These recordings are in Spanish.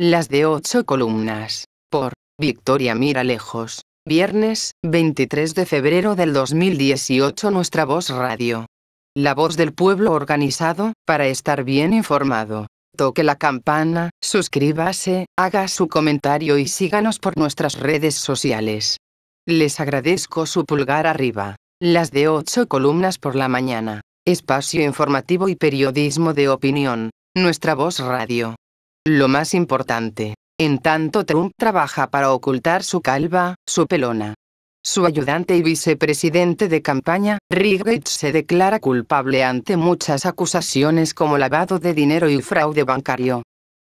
Las de ocho columnas. Por Victoria Mira Lejos. Viernes, 23 de febrero del 2018 Nuestra Voz Radio. La voz del pueblo organizado, para estar bien informado. Toque la campana, suscríbase, haga su comentario y síganos por nuestras redes sociales. Les agradezco su pulgar arriba. Las de ocho columnas por la mañana. Espacio informativo y periodismo de opinión. Nuestra Voz Radio. Lo más importante, en tanto Trump trabaja para ocultar su calva, su pelona. Su ayudante y vicepresidente de campaña, Rick se declara culpable ante muchas acusaciones como lavado de dinero y fraude bancario.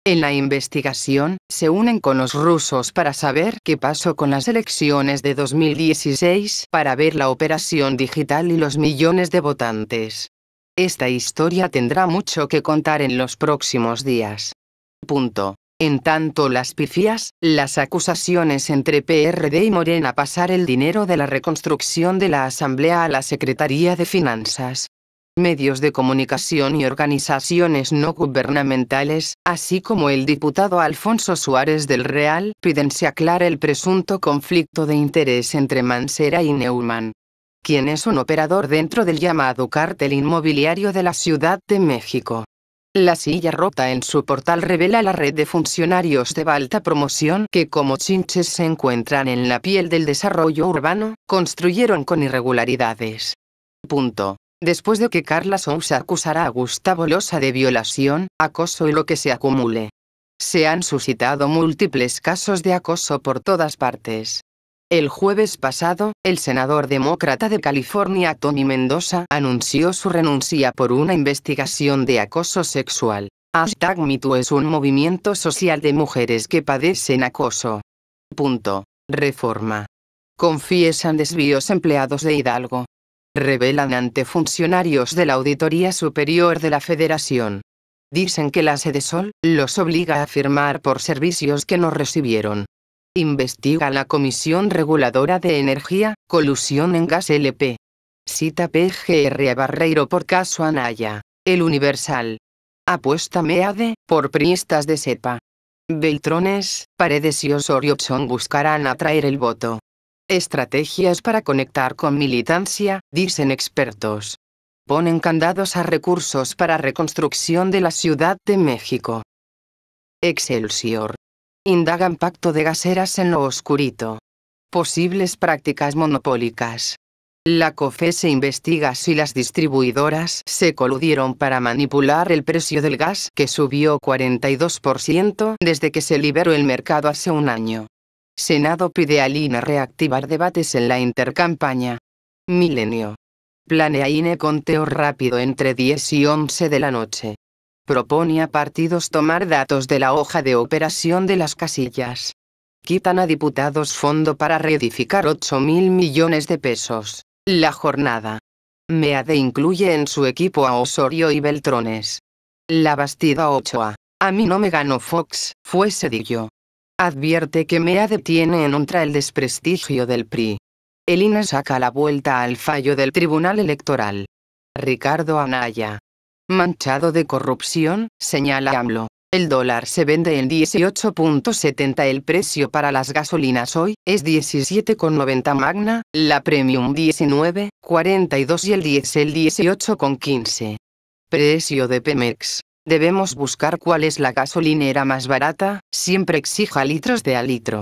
En la investigación, se unen con los rusos para saber qué pasó con las elecciones de 2016, para ver la operación digital y los millones de votantes. Esta historia tendrá mucho que contar en los próximos días. Punto. En tanto las pifias, las acusaciones entre PRD y Morena pasar el dinero de la reconstrucción de la Asamblea a la Secretaría de Finanzas. Medios de comunicación y organizaciones no gubernamentales, así como el diputado Alfonso Suárez del Real, piden se aclare el presunto conflicto de interés entre Mansera y Neumann quien es un operador dentro del llamado cártel inmobiliario de la Ciudad de México. La silla rota en su portal revela la red de funcionarios de alta promoción que como chinches se encuentran en la piel del desarrollo urbano, construyeron con irregularidades. Punto. Después de que Carla Sousa acusara a Gustavo Losa de violación, acoso y lo que se acumule. Se han suscitado múltiples casos de acoso por todas partes. El jueves pasado, el senador demócrata de California Tony Mendoza anunció su renuncia por una investigación de acoso sexual. Hashtag MeToo es un movimiento social de mujeres que padecen acoso. Punto. Reforma. Confiesan desvíos empleados de Hidalgo. Revelan ante funcionarios de la Auditoría Superior de la Federación. Dicen que la sede Sol los obliga a firmar por servicios que no recibieron investiga la Comisión Reguladora de Energía, colusión en gas LP. Cita PGR a Barreiro por caso Anaya, El Universal. Apuesta MEADE, por priistas de cepa. Beltrones, Paredes y Osorio buscarán atraer el voto. Estrategias para conectar con militancia, dicen expertos. Ponen candados a recursos para reconstrucción de la Ciudad de México. Excelsior. Indagan pacto de gaseras en lo oscurito. Posibles prácticas monopólicas. La COFE se investiga si las distribuidoras se coludieron para manipular el precio del gas que subió 42% desde que se liberó el mercado hace un año. Senado pide a INE reactivar debates en la intercampaña. Milenio. Planea INE conteo rápido entre 10 y 11 de la noche propone a partidos tomar datos de la hoja de operación de las casillas. Quitan a diputados fondo para reedificar mil millones de pesos. La jornada. Meade incluye en su equipo a Osorio y Beltrones. La bastida Ochoa. A mí no me ganó Fox, fue sedillo. Advierte que Meade tiene en contra el desprestigio del PRI. El saca la vuelta al fallo del Tribunal Electoral. Ricardo Anaya manchado de corrupción, señala AMLO. El dólar se vende en 18.70 el precio para las gasolinas hoy es 17.90 Magna, la Premium 19.42 y el diésel 18.15. Precio de Pemex. Debemos buscar cuál es la gasolinera más barata, siempre exija litros de a litro.